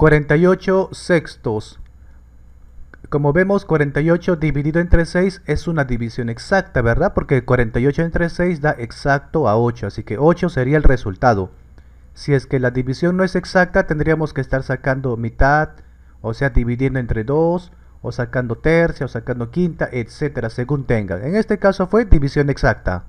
48 sextos. Como vemos, 48 dividido entre 6 es una división exacta, ¿verdad? Porque 48 entre 6 da exacto a 8, así que 8 sería el resultado. Si es que la división no es exacta, tendríamos que estar sacando mitad, o sea, dividiendo entre 2, o sacando tercia, o sacando quinta, etcétera, según tenga. En este caso fue división exacta.